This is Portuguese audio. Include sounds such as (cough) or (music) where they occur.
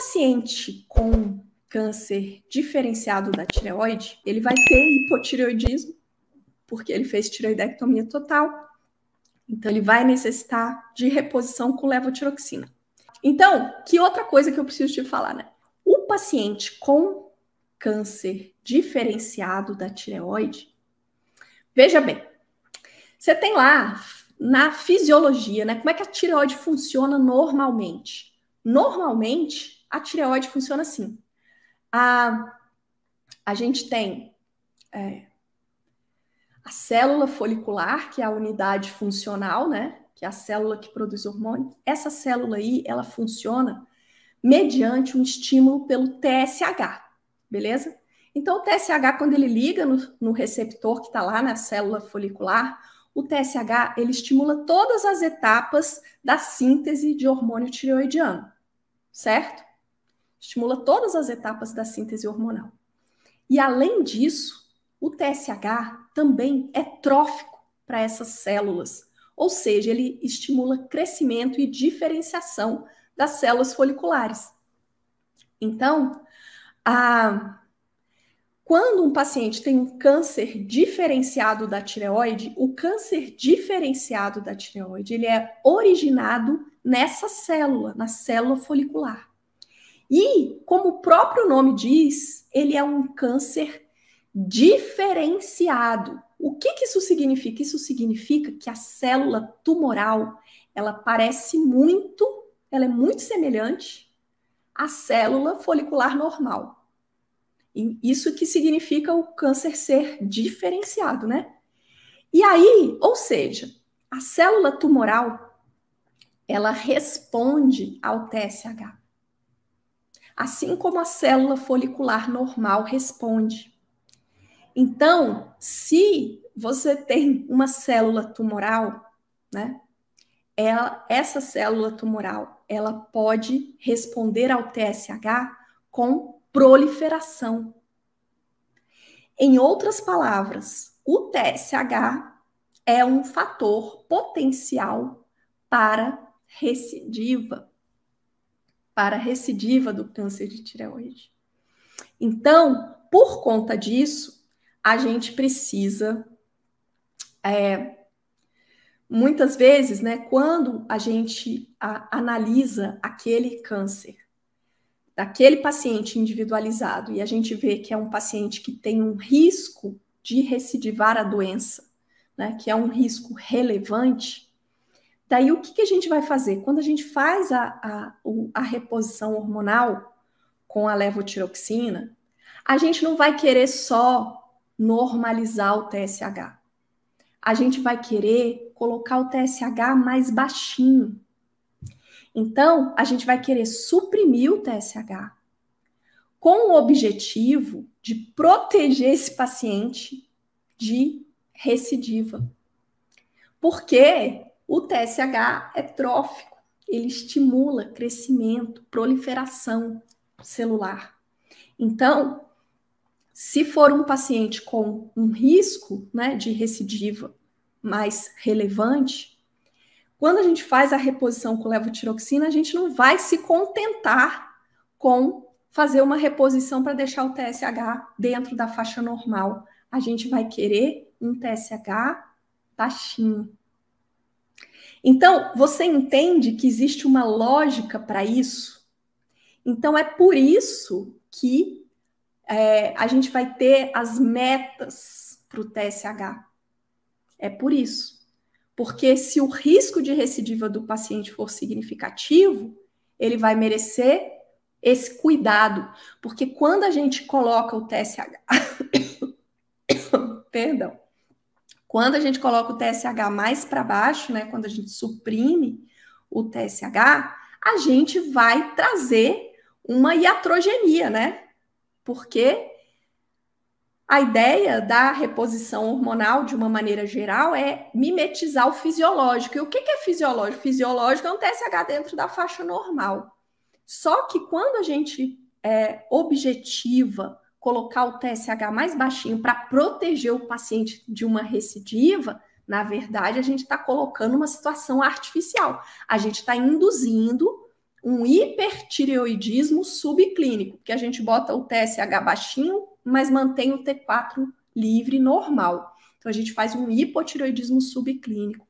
paciente com câncer diferenciado da tireoide, ele vai ter hipotireoidismo, porque ele fez tireoidectomia total. Então, ele vai necessitar de reposição com levotiroxina. Então, que outra coisa que eu preciso te falar, né? O paciente com câncer diferenciado da tireoide, veja bem, você tem lá na fisiologia, né? Como é que a tireoide funciona normalmente? Normalmente, a tireoide funciona assim. A, a gente tem é, a célula folicular, que é a unidade funcional, né? Que é a célula que produz hormônio. Essa célula aí, ela funciona mediante um estímulo pelo TSH, beleza? Então, o TSH, quando ele liga no, no receptor que está lá na célula folicular, o TSH ele estimula todas as etapas da síntese de hormônio tireoidiano certo? Estimula todas as etapas da síntese hormonal. E além disso, o TSH também é trófico para essas células, ou seja, ele estimula crescimento e diferenciação das células foliculares. Então, a quando um paciente tem um câncer diferenciado da tireoide, o câncer diferenciado da tireoide, ele é originado nessa célula, na célula folicular. E, como o próprio nome diz, ele é um câncer diferenciado. O que, que isso significa? Isso significa que a célula tumoral, ela parece muito, ela é muito semelhante à célula folicular normal isso que significa o câncer ser diferenciado, né? E aí, ou seja, a célula tumoral ela responde ao TSH. Assim como a célula folicular normal responde. Então, se você tem uma célula tumoral, né? Ela, essa célula tumoral, ela pode responder ao TSH com proliferação. Em outras palavras, o TSH é um fator potencial para recidiva, para recidiva do câncer de tireoide. Então, por conta disso, a gente precisa é, muitas vezes, né, quando a gente a, analisa aquele câncer daquele paciente individualizado e a gente vê que é um paciente que tem um risco de recidivar a doença, né, que é um risco relevante, daí o que, que a gente vai fazer? Quando a gente faz a, a, a reposição hormonal com a levotiroxina, a gente não vai querer só normalizar o TSH. A gente vai querer colocar o TSH mais baixinho, então, a gente vai querer suprimir o TSH com o objetivo de proteger esse paciente de recidiva. Porque o TSH é trófico, ele estimula crescimento, proliferação celular. Então, se for um paciente com um risco né, de recidiva mais relevante, quando a gente faz a reposição com levotiroxina, a gente não vai se contentar com fazer uma reposição para deixar o TSH dentro da faixa normal. A gente vai querer um TSH baixinho. Então, você entende que existe uma lógica para isso? Então, é por isso que é, a gente vai ter as metas para o TSH. É por isso. Porque se o risco de recidiva do paciente for significativo, ele vai merecer esse cuidado. Porque quando a gente coloca o TSH. (coughs) Perdão. Quando a gente coloca o TSH mais para baixo, né, quando a gente suprime o TSH, a gente vai trazer uma iatrogenia, né? Porque a ideia da reposição hormonal, de uma maneira geral, é mimetizar o fisiológico. E o que é fisiológico? Fisiológico é um TSH dentro da faixa normal. Só que quando a gente é, objetiva colocar o TSH mais baixinho para proteger o paciente de uma recidiva, na verdade, a gente está colocando uma situação artificial. A gente está induzindo um hipertireoidismo subclínico, porque a gente bota o TSH baixinho mas mantém o T4 livre normal. Então, a gente faz um hipotiroidismo subclínico